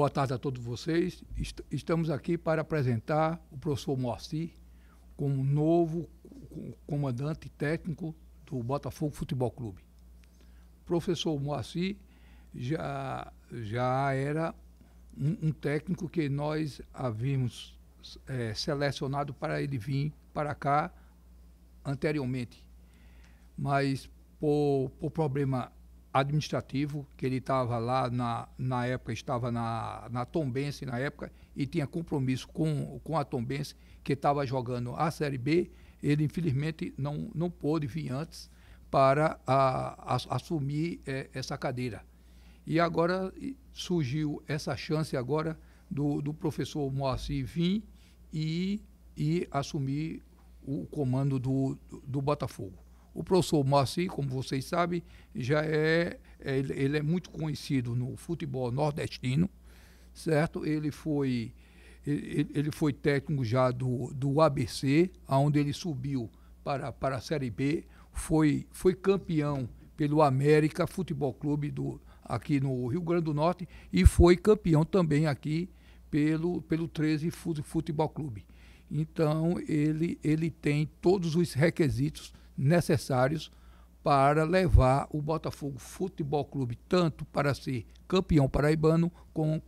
Boa tarde a todos vocês. Estamos aqui para apresentar o professor Moacir como novo comandante técnico do Botafogo Futebol Clube. O professor Moacir já, já era um, um técnico que nós havíamos é, selecionado para ele vir para cá anteriormente. Mas por, por problema administrativo, que ele estava lá na, na época, estava na, na Tombense na época, e tinha compromisso com, com a Tombense, que estava jogando a Série B. Ele, infelizmente, não, não pôde vir antes para a, a, assumir é, essa cadeira. E agora surgiu essa chance agora do, do professor Moacir vir e, e assumir o comando do, do, do Botafogo. O professor Maci, como vocês sabem, já é, é ele, ele, é muito conhecido no futebol nordestino, certo? Ele foi ele, ele foi técnico já do, do ABC, aonde ele subiu para, para a Série B, foi foi campeão pelo América Futebol Clube do aqui no Rio Grande do Norte e foi campeão também aqui pelo pelo 13 Futebol Clube. Então ele ele tem todos os requisitos necessários para levar o Botafogo Futebol Clube tanto para ser campeão paraibano como,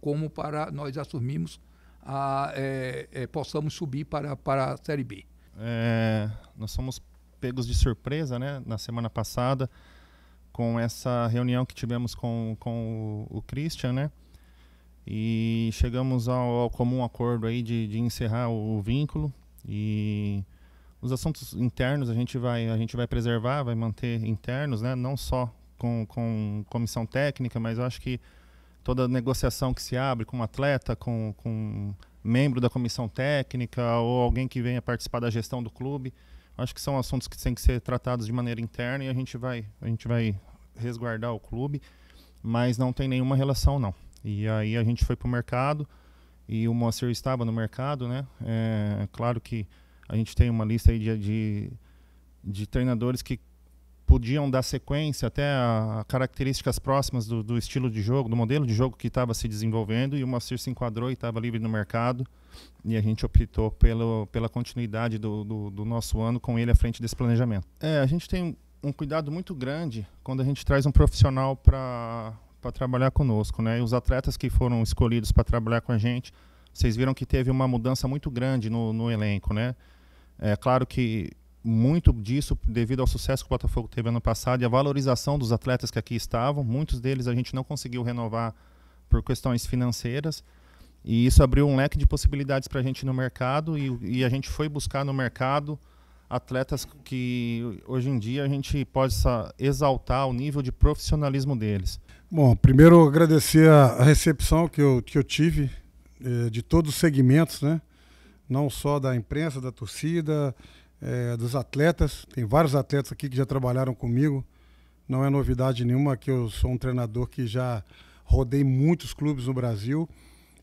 como para nós assumirmos a, é, é, possamos subir para, para a Série B. É, nós somos pegos de surpresa né, na semana passada com essa reunião que tivemos com, com o, o Christian, né? E chegamos ao, ao comum acordo aí de, de encerrar o, o vínculo e os assuntos internos a gente vai, a gente vai preservar, vai manter internos, né? não só com, com comissão técnica, mas eu acho que toda negociação que se abre com um atleta, com, com membro da comissão técnica ou alguém que venha participar da gestão do clube. Acho que são assuntos que têm que ser tratados de maneira interna e a gente vai, a gente vai resguardar o clube, mas não tem nenhuma relação não. E aí a gente foi para o mercado e o Moacir estava no mercado, né? É claro que a gente tem uma lista aí de, de, de treinadores que podiam dar sequência até a características próximas do, do, estilo de jogo, do modelo de jogo que estava se desenvolvendo, e o Moacir se enquadrou e estava livre no mercado, e a gente optou pelo, pela continuidade do, do, do, nosso ano com ele à frente desse planejamento. É, a gente tem um cuidado muito grande quando a gente traz um profissional para trabalhar conosco, né? E os atletas que foram escolhidos para trabalhar com a gente, vocês viram que teve uma mudança muito grande no, no elenco, né? É claro que muito disso devido ao sucesso que o Botafogo teve ano passado e a valorização dos atletas que aqui estavam. Muitos deles a gente não conseguiu renovar por questões financeiras. E isso abriu um leque de possibilidades para a gente no mercado e, e, a gente foi buscar no mercado atletas que hoje em dia a gente possa exaltar o nível de profissionalismo deles. Bom, primeiro agradecer a recepção que eu, que eu tive eh, de todos os segmentos, né? não só da imprensa, da torcida, é, dos atletas. Tem vários atletas aqui que já trabalharam comigo. Não é novidade nenhuma que eu sou um treinador que já rodei muitos clubes no Brasil.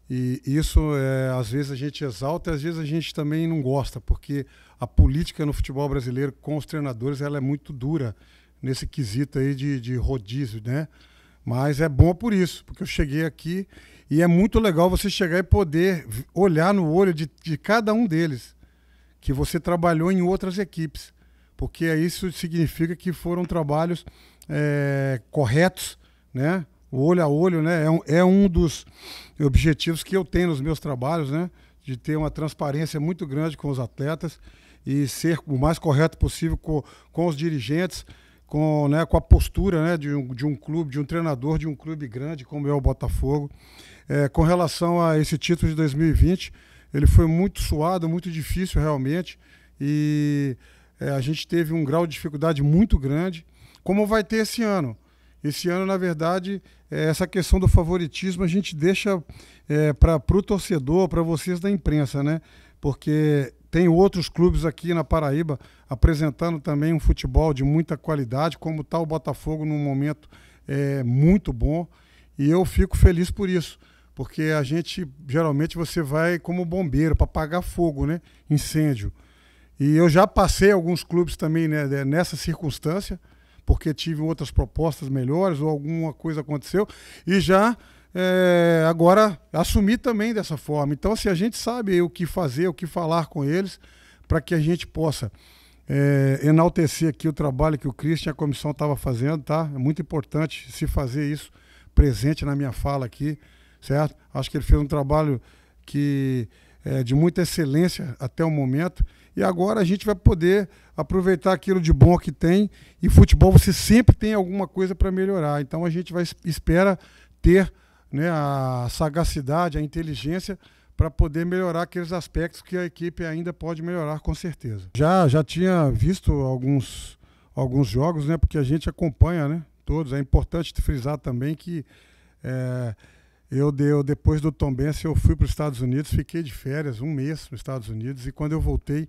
E isso, é, às vezes, a gente exalta, às vezes a gente também não gosta, porque a política no futebol brasileiro com os treinadores ela é muito dura nesse quesito aí de, de rodízio, né? Mas é bom por isso, porque eu cheguei aqui e é muito legal você chegar e poder olhar no olho de, de cada um deles, que você trabalhou em outras equipes, porque isso significa que foram trabalhos é, corretos, né? olho a olho, né? É um, é um dos objetivos que eu tenho nos meus trabalhos, né? De ter uma transparência muito grande com os atletas e ser o mais correto possível com, com os dirigentes, com, né, com a postura né, de, um, de um clube, de um treinador de um clube grande como é o Botafogo. É, com relação a esse título de 2020, ele foi muito suado, muito difícil realmente. E é, a gente teve um grau de dificuldade muito grande. Como vai ter esse ano? Esse ano, na verdade, é, essa questão do favoritismo a gente deixa é, para o torcedor, para vocês da imprensa, né? Porque tem outros clubes aqui na Paraíba apresentando também um futebol de muita qualidade, como está o Botafogo num momento é, muito bom. E eu fico feliz por isso, porque a gente, geralmente, você vai como bombeiro para apagar fogo, né? Incêndio. E eu já passei alguns clubes também né, né, nessa circunstância, porque tive outras propostas melhores ou alguma coisa aconteceu. E já é, agora assumir também dessa forma. Então, assim, a gente sabe o que fazer, o que falar com eles, para que a gente possa é, enaltecer aqui o trabalho que o Christian e a comissão estava fazendo, tá? É muito importante se fazer isso presente na minha fala aqui, certo? Acho que ele fez um trabalho que é, de muita excelência até o momento. E agora a gente vai poder aproveitar aquilo de bom que tem. E futebol você sempre tem alguma coisa para melhorar. Então a gente vai espera ter né, a sagacidade, a inteligência para poder melhorar aqueles aspectos que a equipe ainda pode melhorar com certeza. Já já tinha visto alguns alguns jogos, né, porque a gente acompanha, né, todos. É importante frisar também que é, eu, eu, depois do Tombense eu fui para os Estados Unidos, fiquei de férias um mês nos Estados Unidos e quando eu voltei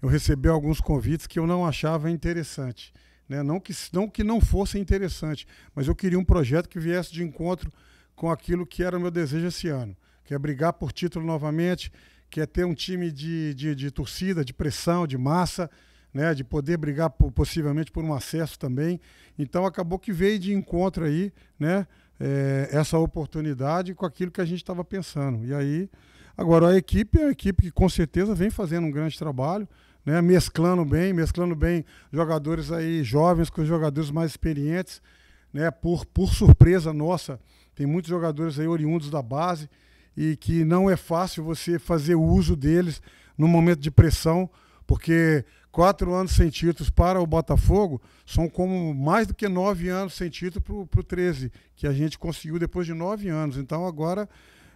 eu recebi alguns convites que eu não achava interessante, né? Não que não que não fosse interessante, mas eu queria um projeto que viesse de encontro com aquilo que era o meu desejo esse ano, que é brigar por título novamente, que é ter um time de, de, de torcida, de pressão, de massa, né, de poder brigar por, possivelmente por um acesso também. Então acabou que veio de encontro aí, né, é, essa oportunidade com aquilo que a gente estava pensando. E aí, agora a equipe é uma equipe que com certeza vem fazendo um grande trabalho, né, mesclando bem, mesclando bem jogadores aí jovens com jogadores mais experientes, né, por, por surpresa nossa, tem muitos jogadores aí oriundos da base e que não é fácil você fazer uso deles no momento de pressão, porque quatro anos sem títulos para o Botafogo são como mais do que nove anos sem título para o 13, que a gente conseguiu depois de nove anos. Então agora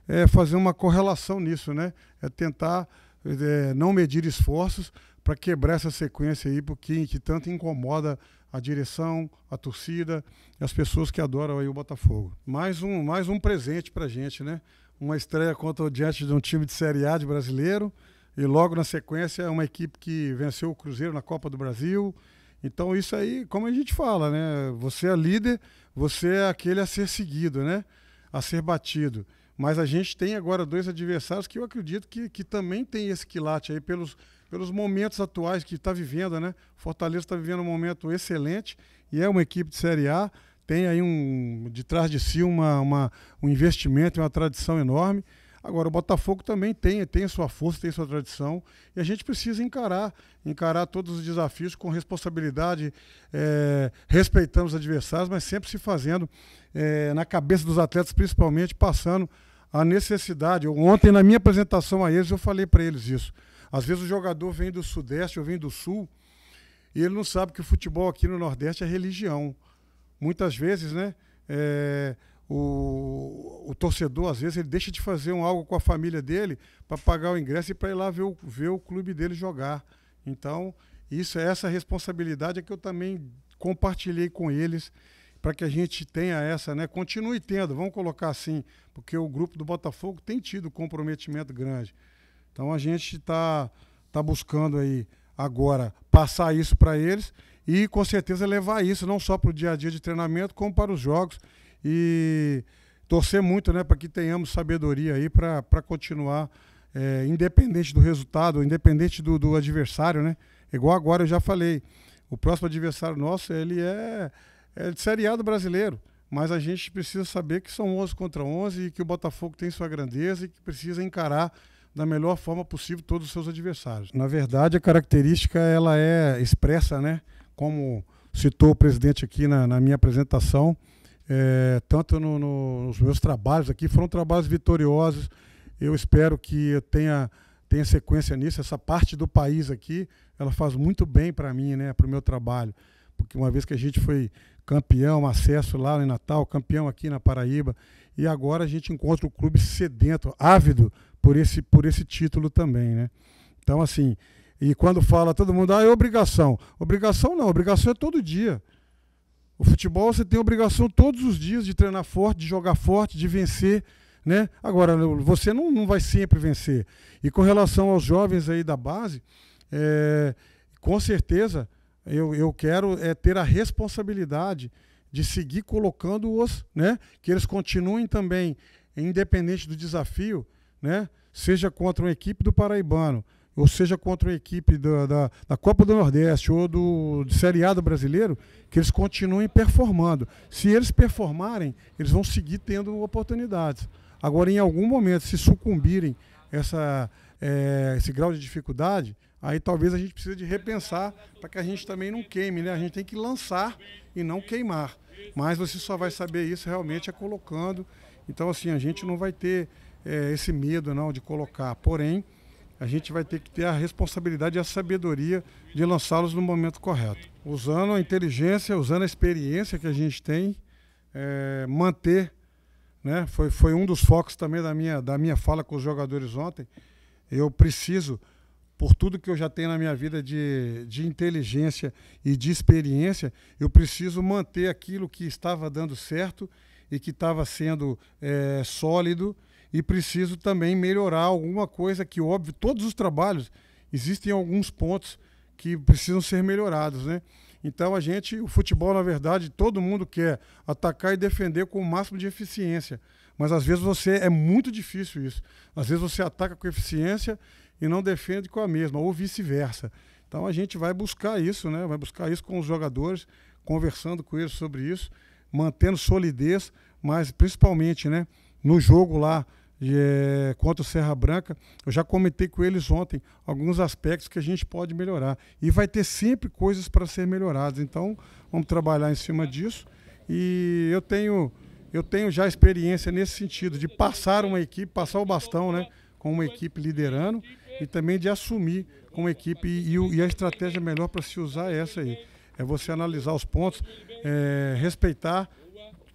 é fazer uma correlação nisso, né? É tentar é, não medir esforços, para quebrar essa sequência aí porque, que tanto incomoda a direção, a torcida e as pessoas que adoram aí o Botafogo. Mais um, mais um presente para a gente, né? Uma estreia contra o Diante de um time de Série A de brasileiro e logo na sequência uma equipe que venceu o Cruzeiro na Copa do Brasil. Então isso aí, como a gente fala, né? Você é líder, você é aquele a ser seguido, né? A ser batido. Mas a gente tem agora dois adversários que eu acredito que, que também tem esse quilate aí pelos, pelos momentos atuais que está vivendo, né? Fortaleza está vivendo um momento excelente e é uma equipe de Série A, tem aí um de trás de si uma, uma um investimento e uma tradição enorme. Agora, o Botafogo também tem, tem sua força, tem sua tradição, e a gente precisa encarar, encarar todos os desafios com responsabilidade, é, respeitando os adversários, mas sempre se fazendo, é, na cabeça dos atletas, principalmente, passando a necessidade. Eu, ontem, na minha apresentação a eles, eu falei para eles isso. Às vezes o jogador vem do Sudeste ou vem do Sul e ele não sabe que o futebol aqui no Nordeste é religião. Muitas vezes, né? É, o, o, torcedor, às vezes, ele deixa de fazer um algo com a família dele para pagar o ingresso e para ir lá ver o, ver o clube dele jogar. Então, isso é essa responsabilidade é que eu também compartilhei com eles para que a gente tenha essa, né? Continue tendo, vamos colocar assim, porque o grupo do Botafogo tem tido comprometimento grande. Então a gente está tá buscando aí agora passar isso para eles e com certeza levar isso não só para o dia a dia de treinamento, como para os jogos e torcer muito, né, para que tenhamos sabedoria aí para continuar é, independente do resultado, independente do, do adversário, né? Igual agora eu já falei, o próximo adversário nosso ele é é de seriado brasileiro. Mas a gente precisa saber que são 11 contra 11 e que o Botafogo tem sua grandeza e que precisa encarar da melhor forma possível todos os seus adversários. Na verdade, a característica ela é expressa, né? Como citou o presidente aqui na, na minha apresentação, é, tanto no, no, nos meus trabalhos aqui, foram trabalhos vitoriosos. Eu espero que eu tenha, tenha sequência nisso. Essa parte do país aqui, ela faz muito bem para mim, né? Para o meu trabalho porque uma vez que a gente foi campeão, acesso lá em Natal, campeão aqui na Paraíba, e agora a gente encontra o clube sedento, ávido por esse, por esse título também, né? Então, assim, e quando fala todo mundo, ah, é obrigação. Obrigação não, obrigação é todo dia. O futebol você tem obrigação todos os dias de treinar forte, de jogar forte, de vencer, né? Agora, você não, não vai sempre vencer. E com relação aos jovens aí da base, é, com certeza eu, eu quero é, ter a responsabilidade de seguir colocando-os, né? Que eles continuem também, independente do desafio, né? Seja contra uma equipe do Paraibano, ou seja contra uma equipe da, da, da, Copa do Nordeste ou do de Série A do Brasileiro, que eles continuem performando. Se eles performarem, eles vão seguir tendo oportunidades. Agora, em algum momento, se sucumbirem essa, é, esse grau de dificuldade, aí talvez a gente precise de repensar para que a gente também não queime, né? A gente tem que lançar e não queimar. Mas você só vai saber isso realmente é colocando. Então, assim, a gente não vai ter é, esse medo não de colocar. Porém, a gente vai ter que ter a responsabilidade e a sabedoria de lançá-los no momento correto. Usando a inteligência, usando a experiência que a gente tem, é, manter, né? Foi, foi um dos focos também da minha, da minha fala com os jogadores ontem. Eu preciso por tudo que eu já tenho na minha vida de, de inteligência e de experiência, eu preciso manter aquilo que estava dando certo e que estava sendo é, sólido e preciso também melhorar alguma coisa que, óbvio, todos os trabalhos existem alguns pontos que precisam ser melhorados, né? Então a gente, o futebol na verdade, todo mundo quer atacar e defender com o máximo de eficiência, mas às vezes você é muito difícil isso. Às vezes você ataca com eficiência e não defende com a mesma, ou vice-versa. Então a gente vai buscar isso, né? Vai buscar isso com os jogadores, conversando com eles sobre isso, mantendo solidez, mas principalmente, né? No jogo lá é, contra o Serra Branca, eu já comentei com eles ontem alguns aspectos que a gente pode melhorar. E vai ter sempre coisas para ser melhoradas. Então, vamos trabalhar em cima disso. E eu tenho, eu tenho já experiência nesse sentido, de passar uma equipe, passar o bastão, né? Com uma equipe liderando e também de assumir com equipe. E, e a estratégia melhor para se usar é essa aí: é você analisar os pontos, é, respeitar,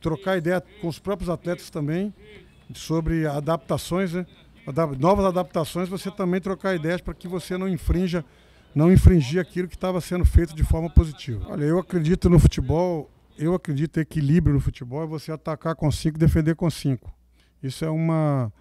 trocar ideia com os próprios atletas também sobre adaptações, né? novas adaptações, você também trocar ideias para que você não infrinja, não infringir aquilo que estava sendo feito de forma positiva. Olha, eu acredito no futebol, eu acredito em equilíbrio no futebol, é você atacar com cinco e defender com cinco. Isso é uma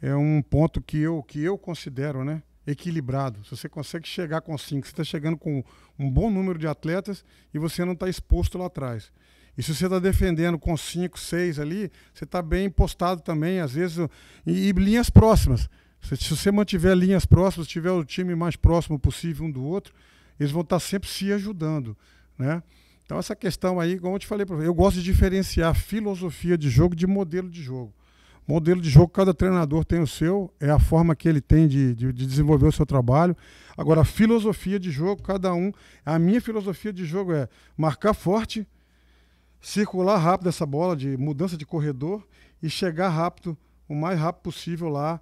é um ponto que eu, que eu considero né, equilibrado. Se você consegue chegar com cinco, você está chegando com um bom número de atletas e você não está exposto lá atrás. E se você está defendendo com cinco, seis ali, você está bem postado também, às vezes, e, e linhas próximas. Se, se, você mantiver linhas próximas, tiver o time mais próximo possível um do outro, eles vão estar tá sempre se ajudando, né? Então essa questão aí, como eu te falei, eu gosto de diferenciar filosofia de jogo de modelo de jogo modelo de jogo, cada treinador tem o seu, é a forma que ele tem de, de, de, desenvolver o seu trabalho. Agora, a filosofia de jogo, cada um. A minha filosofia de jogo é marcar forte, circular rápido essa bola de mudança de corredor e chegar rápido, o mais rápido possível lá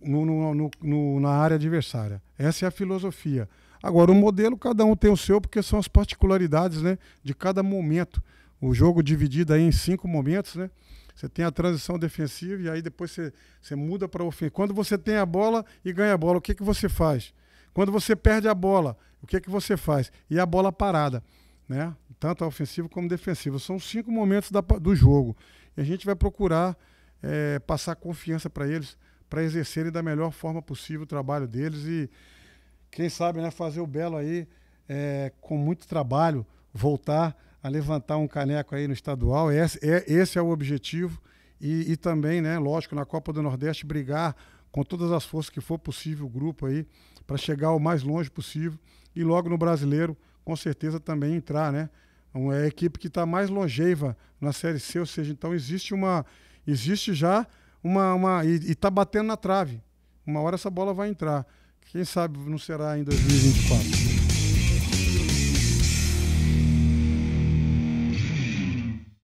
no, no, no, na área adversária. Essa é a filosofia. Agora, o modelo, cada um tem o seu, porque são as particularidades né, de cada momento. O jogo dividido aí em cinco momentos, né? Você tem a transição defensiva e aí depois você, você muda para o ofensivo. Quando você tem a bola e ganha a bola, o que, que você faz? Quando você perde a bola, o que, que você faz? E a bola parada, né? tanto a ofensiva como a defensiva. São cinco momentos da, do jogo. E a gente vai procurar é, passar confiança para eles, para exercerem da melhor forma possível o trabalho deles e, quem sabe, né, fazer o Belo aí, é, com muito trabalho, voltar a levantar um caneco aí no estadual. É esse é, esse é o objetivo. E, e, também, né, lógico, na Copa do Nordeste, brigar com todas as forças que for possível o grupo aí, para chegar o mais longe possível. E logo no brasileiro, com certeza também entrar, né? É a equipe que está mais longeiva na Série C, ou seja, então existe uma. Existe já uma. uma e está batendo na trave. Uma hora essa bola vai entrar. Quem sabe não será em 2024.